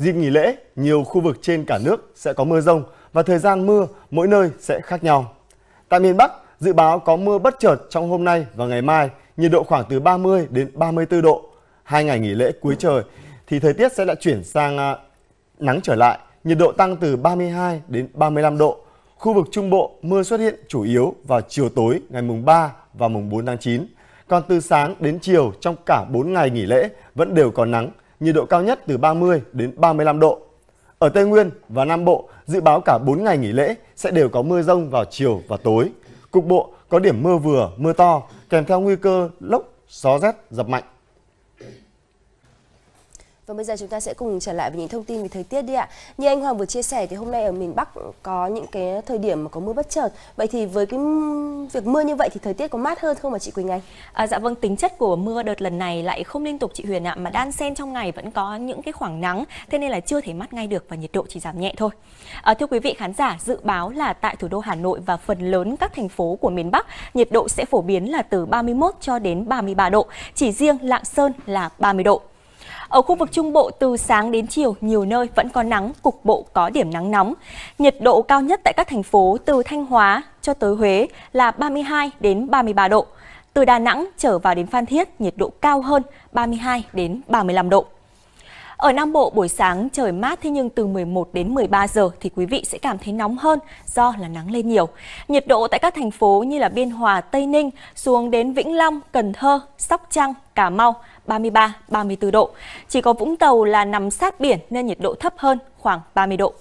Dịp nghỉ lễ, nhiều khu vực trên cả nước sẽ có mưa rông và thời gian mưa mỗi nơi sẽ khác nhau. Tại miền Bắc, dự báo có mưa bất chợt trong hôm nay và ngày mai, nhiệt độ khoảng từ 30 đến 34 độ. Hai ngày nghỉ lễ cuối trời thì thời tiết sẽ lại chuyển sang à, nắng trở lại, nhiệt độ tăng từ 32 đến 35 độ. Khu vực Trung Bộ mưa xuất hiện chủ yếu vào chiều tối ngày mùng 3 và mùng 4 tháng 9. Còn từ sáng đến chiều trong cả 4 ngày nghỉ lễ vẫn đều có nắng, nhiệt độ cao nhất từ 30 đến 35 độ. Ở Tây Nguyên và Nam Bộ, dự báo cả 4 ngày nghỉ lễ sẽ đều có mưa rông vào chiều và tối. Cục bộ có điểm mưa vừa, mưa to, kèm theo nguy cơ lốc, gió rét, dập mạnh. Và vâng, bây giờ chúng ta sẽ cùng trở lại với những thông tin về thời tiết đi ạ. Như anh Hoàng vừa chia sẻ thì hôm nay ở miền Bắc có những cái thời điểm mà có mưa bất chợt. Vậy thì với cái việc mưa như vậy thì thời tiết có mát hơn không ạ chị Quỳnh Anh? À, dạ vâng, tính chất của mưa đợt lần này lại không liên tục chị Huyền ạ, mà đan xen trong ngày vẫn có những cái khoảng nắng, thế nên là chưa thể mát ngay được và nhiệt độ chỉ giảm nhẹ thôi. À, thưa quý vị khán giả, dự báo là tại thủ đô Hà Nội và phần lớn các thành phố của miền Bắc, nhiệt độ sẽ phổ biến là từ 31 cho đến 33 độ, chỉ riêng Lạng Sơn là 30 độ. Ở khu vực Trung Bộ từ sáng đến chiều nhiều nơi vẫn có nắng, cục bộ có điểm nắng nóng. Nhiệt độ cao nhất tại các thành phố từ Thanh Hóa cho tới Huế là 32 đến 33 độ. Từ Đà Nẵng trở vào đến Phan Thiết nhiệt độ cao hơn 32 đến 35 độ. Ở Nam Bộ buổi sáng trời mát thế nhưng từ 11 đến 13 giờ thì quý vị sẽ cảm thấy nóng hơn do là nắng lên nhiều. Nhiệt độ tại các thành phố như là Biên Hòa, Tây Ninh xuống đến Vĩnh Long, Cần Thơ, Sóc Trăng, Cà Mau 33, 34 độ. Chỉ có Vũng Tàu là nằm sát biển nên nhiệt độ thấp hơn khoảng 30 độ.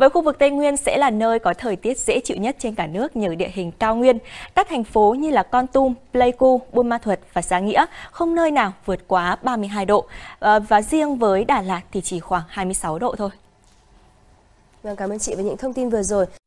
Với khu vực Tây Nguyên sẽ là nơi có thời tiết dễ chịu nhất trên cả nước nhờ địa hình cao nguyên. Các thành phố như là Con Tum, Pleiku, Buôn Ma thuật và Giá Nghĩa không nơi nào vượt quá 32 độ. Ờ, và riêng với Đà Lạt thì chỉ khoảng 26 độ thôi. Vâng, cảm ơn chị với những thông tin vừa rồi.